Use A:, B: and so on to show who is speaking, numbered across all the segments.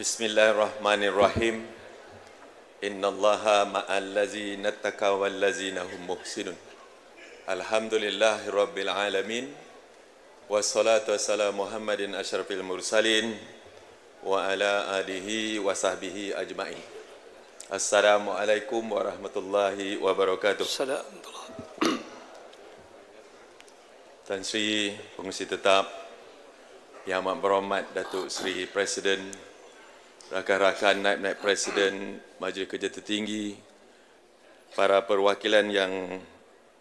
A: Bismillahirrahmanirrahim. Inna allaha ma'allazina taka wallazina hum muhsinun. Alhamdulillahi rabbil alamin. Wassalatu wassalamu muhammadin ashrafil mursalin. Wa ala alihi wa sahbihi ajma'in. Assalamualaikum warahmatullahi wabarakatuh. Assalamualaikum. Tan Sri, pengusi tetap, Yang Amat Berhormat, Datuk Sri Presiden, rakan-rakan naib-naib presiden majlis kerja tertinggi para perwakilan yang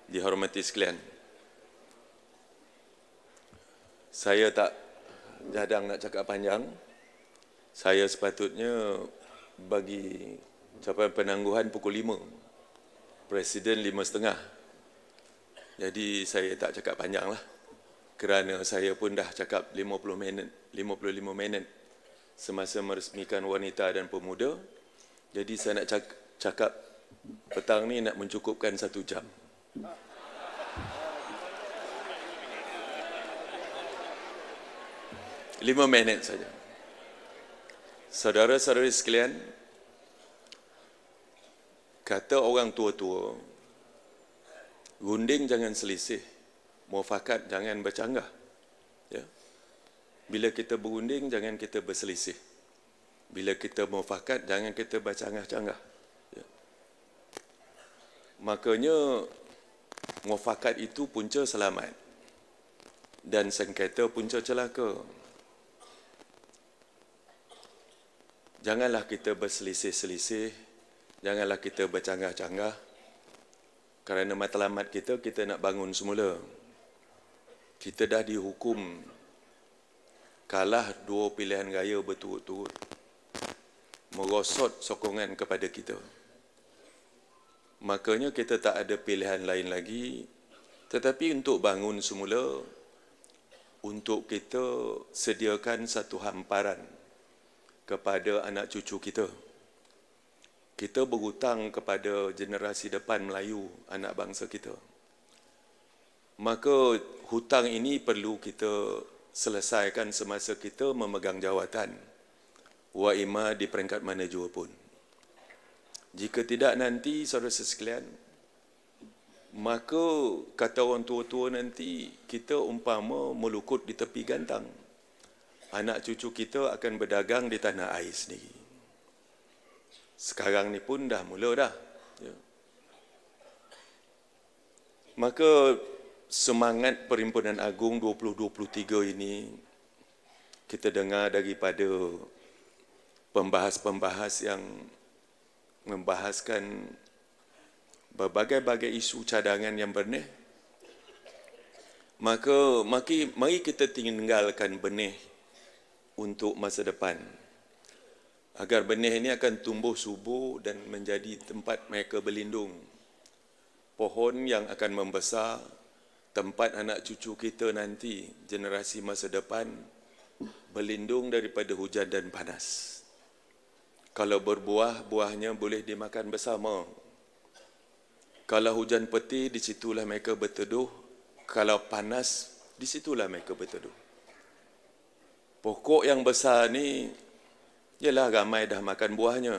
A: dihormati sekalian saya tak jadang nak cakap panjang saya sepatutnya bagi capaian penangguhan pukul 5 presiden setengah. jadi saya tak cakap panjang lah. kerana saya pun dah cakap 50 minit 55 minit semasa meresmikan wanita dan pemuda. Jadi saya nak cakap petang ni nak mencukupkan satu jam. Lima minit saja. Saudara-saudari sekalian, kata orang tua-tua, gunding jangan selisih, mufakat jangan bercanggah. Ya? Yeah? Bila kita berunding, jangan kita berselisih. Bila kita mufakat, jangan kita bercanggah-canggah. Ya. Makanya, mufakat itu punca selamat. Dan sengketa punca celaka. Janganlah kita berselisih-selisih. Janganlah kita bercanggah-canggah. Kerana matlamat kita, kita nak bangun semula. Kita dah dihukum kalah dua pilihan raya berturut-turut merosot sokongan kepada kita. Makanya kita tak ada pilihan lain lagi tetapi untuk bangun semula untuk kita sediakan satu hamparan kepada anak cucu kita. Kita berhutang kepada generasi depan Melayu, anak bangsa kita. Maka hutang ini perlu kita selesaikan semasa kita memegang jawatan wa ima di peringkat mana jua pun jika tidak nanti saudara sekalian maka kata orang tua-tua nanti kita umpama melukut di tepi gantang anak cucu kita akan berdagang di tanah air sendiri sekarang ni pun dah mula dah ya. maka semangat Perhimpunan Agung 2023 ini kita dengar daripada pembahas-pembahas yang membahaskan berbagai-bagai isu cadangan yang benih maka mari, mari kita tinggalkan benih untuk masa depan agar benih ini akan tumbuh subur dan menjadi tempat mereka berlindung pohon yang akan membesar tempat anak cucu kita nanti generasi masa depan berlindung daripada hujan dan panas kalau berbuah buahnya boleh dimakan bersama kalau hujan peti di situlah mereka berteduh kalau panas di situlah mereka berteduh pokok yang besar ni ialah ramai dah makan buahnya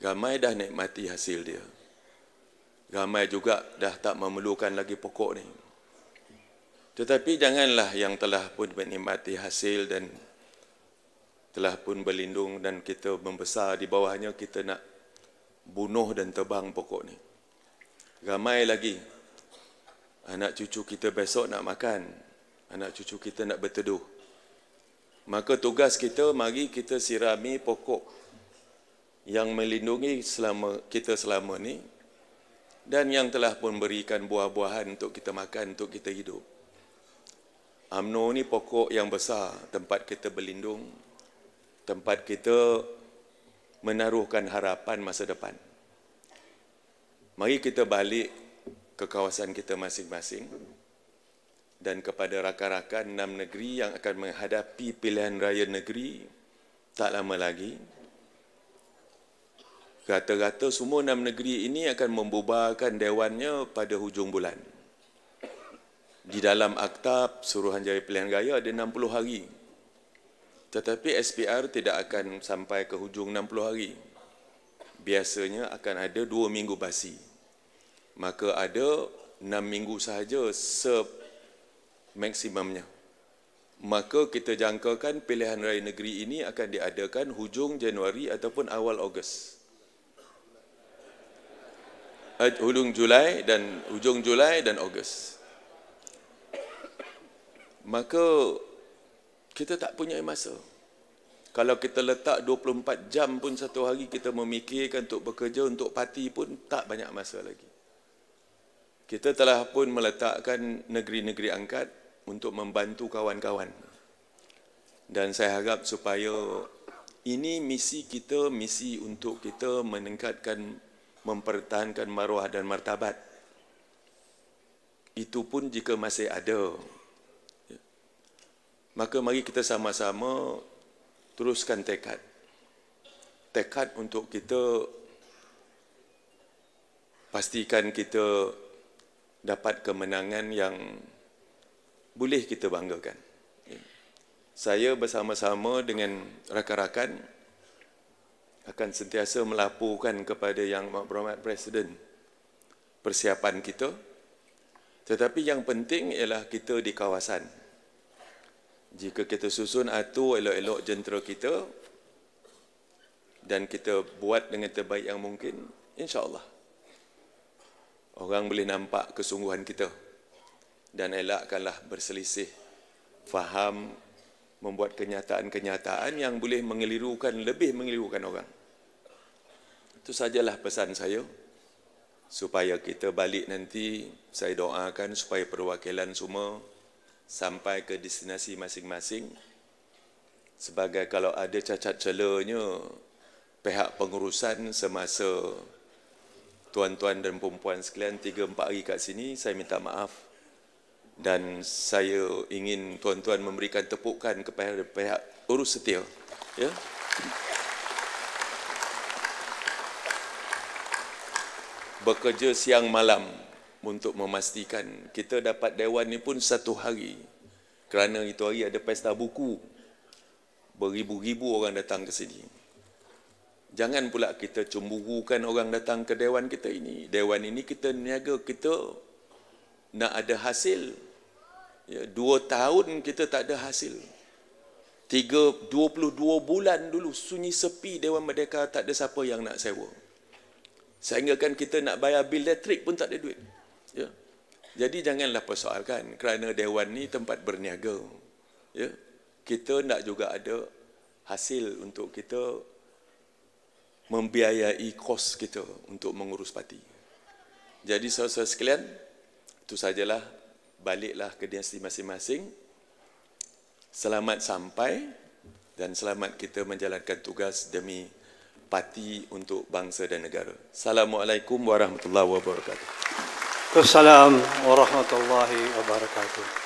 A: ramai dah nikmati hasil dia ramai juga dah tak memerlukan lagi pokok ni tetapi janganlah yang telah pun menikmati hasil dan telah pun berlindung dan kita membesar di bawahnya kita nak bunuh dan tebang pokok ni. Ramai lagi anak cucu kita besok nak makan, anak cucu kita nak berteduh. Maka tugas kita mari kita sirami pokok yang melindungi selama kita selama ni dan yang telah pun berikan buah-buahan untuk kita makan, untuk kita hidup. UMNO ni pokok yang besar, tempat kita berlindung, tempat kita menaruhkan harapan masa depan. Mari kita balik ke kawasan kita masing-masing dan kepada rakan-rakan enam negeri yang akan menghadapi pilihan raya negeri tak lama lagi. Rata-rata semua enam negeri ini akan membubarkan dewannya pada hujung bulan di dalam akta Suruhanjaya Pilihan Raya ada 60 hari. Tetapi SPR tidak akan sampai ke hujung 60 hari. Biasanya akan ada 2 minggu basi. Maka ada 6 minggu sahaja se maksimumnya. Maka kita jangkakan pilihan raya negeri ini akan diadakan hujung Januari ataupun awal Ogos. Eh, hujung Julai dan hujung Julai dan Ogos maka kita tak punya masa. Kalau kita letak 24 jam pun satu hari kita memikirkan untuk bekerja, untuk parti pun tak banyak masa lagi. Kita telah pun meletakkan negeri-negeri angkat untuk membantu kawan-kawan. Dan saya harap supaya ini misi kita, misi untuk kita meningkatkan, mempertahankan maruah dan martabat. Itu pun jika masih ada. Maka mari kita sama-sama teruskan tekad. Tekad untuk kita pastikan kita dapat kemenangan yang boleh kita banggakan. Saya bersama-sama dengan rakan-rakan akan sentiasa melaporkan kepada Yang Berhormat Presiden persiapan kita. Tetapi yang penting ialah kita di kawasan jika kita susun atur elok-elok jentera kita dan kita buat dengan terbaik yang mungkin, insyaAllah orang boleh nampak kesungguhan kita dan elakkanlah berselisih faham membuat kenyataan-kenyataan yang boleh mengelirukan, lebih mengelirukan orang. Itu sajalah pesan saya supaya kita balik nanti saya doakan supaya perwakilan semua sampai ke destinasi masing-masing sebagai kalau ada cacat celanya pihak pengurusan semasa tuan-tuan dan puan-puan sekalian 3 4 hari kat sini saya minta maaf dan saya ingin tuan-tuan memberikan tepukan kepada pihak urus setia ya bekerja siang malam untuk memastikan kita dapat dewan ni pun satu hari. Kerana itu hari ada pesta buku. Beribu-ribu orang datang ke sini. Jangan pula kita cemburukan orang datang ke dewan kita ini. Dewan ini kita niaga, kita nak ada hasil. Ya, dua tahun kita tak ada hasil. Tiga, 22 bulan dulu sunyi sepi Dewan Merdeka tak ada siapa yang nak sewa. Sehingga kan kita nak bayar bil elektrik pun tak ada duit. Ya. Jadi janganlah persoalkan kerana dewan ni tempat berniaga. Ya. Kita nak juga ada hasil untuk kita membiayai kos kita untuk mengurus parti. Jadi saudara-saudara sekalian, itu sajalah baliklah ke dinasti masing-masing. Selamat sampai dan selamat kita menjalankan tugas demi parti untuk bangsa dan negara. Assalamualaikum warahmatullahi wabarakatuh. السلام ورحمة الله وبركاته